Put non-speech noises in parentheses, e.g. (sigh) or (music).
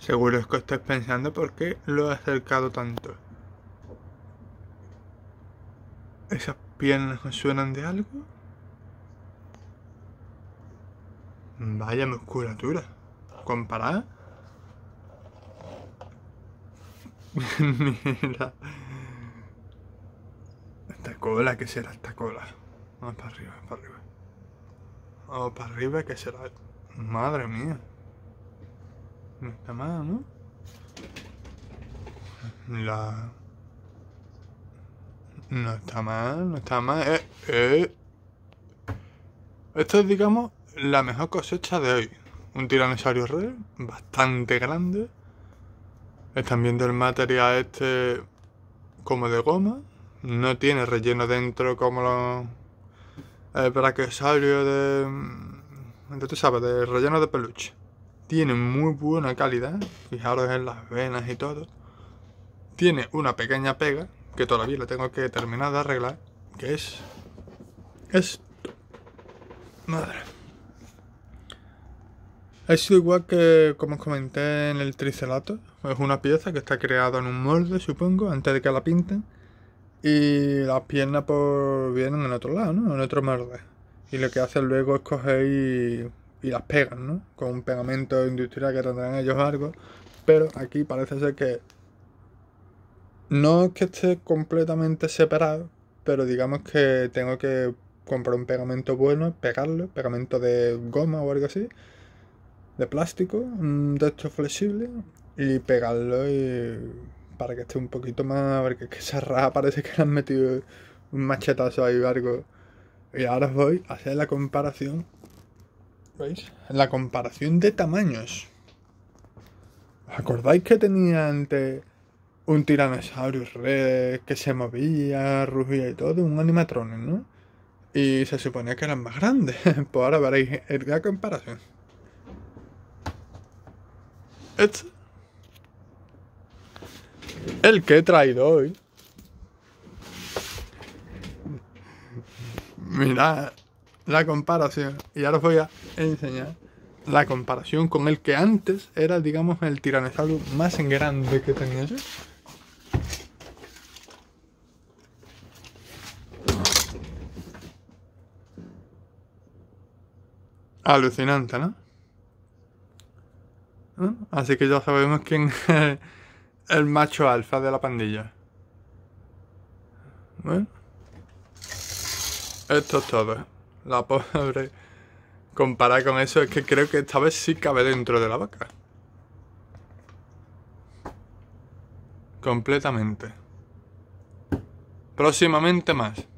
Seguro es que estáis pensando por qué lo he acercado tanto. ¿Esas piernas no suenan de algo? Vaya musculatura. Comparada. (laughs) Mira. Esta cola, ¿qué será esta cola? Vamos para arriba, para arriba. Vamos para arriba, ¿qué será? Madre mía. No está mal, ¿no? La... No está mal, no está mal. Eh, eh. Esto es, digamos, la mejor cosecha de hoy. Un tiranosaurio red bastante grande. Están viendo el material este como de goma. No tiene relleno dentro como los eh, que tiranosaurio de... Mm, Entonces, tú sabes, de relleno de peluche. Tiene muy buena calidad, fijaros en las venas y todo. Tiene una pequeña pega, que todavía la tengo que terminar de arreglar, que es esto. Madre. Es igual que como os comenté en el tricelato. Es una pieza que está creada en un molde, supongo, antes de que la pinten. Y las piernas pues, vienen en otro lado, ¿no? En otro molde. Y lo que hace luego es coger y y las pegan, ¿no? Con un pegamento industrial que tendrán ellos algo. Pero aquí parece ser que no es que esté completamente separado, pero digamos que tengo que comprar un pegamento bueno, pegarlo, pegamento de goma o algo así, de plástico, de estos flexible, y pegarlo y para que esté un poquito más, porque que esa raja parece que le han metido un machetazo ahí o algo. Y ahora os voy a hacer la comparación la comparación de tamaños. ¿Os acordáis que tenía ante un Tyrannosaurus Rex que se movía, rugía y todo? Un animatrón, ¿no? Y se suponía que eran más grandes. (laughs) pues ahora veréis la comparación. Este. El que he traído hoy. Mirad la comparación. Y ahora os voy a enseñar la comparación con el que antes era, digamos, el tiranosaurio más grande que tenía yo. Alucinante, ¿no? Así que ya sabemos quién (laughs) es el macho alfa de la pandilla. Bueno. Esto es todo. La pobre. comparada con eso es que creo que esta vez sí cabe dentro de la vaca. Completamente. Próximamente más.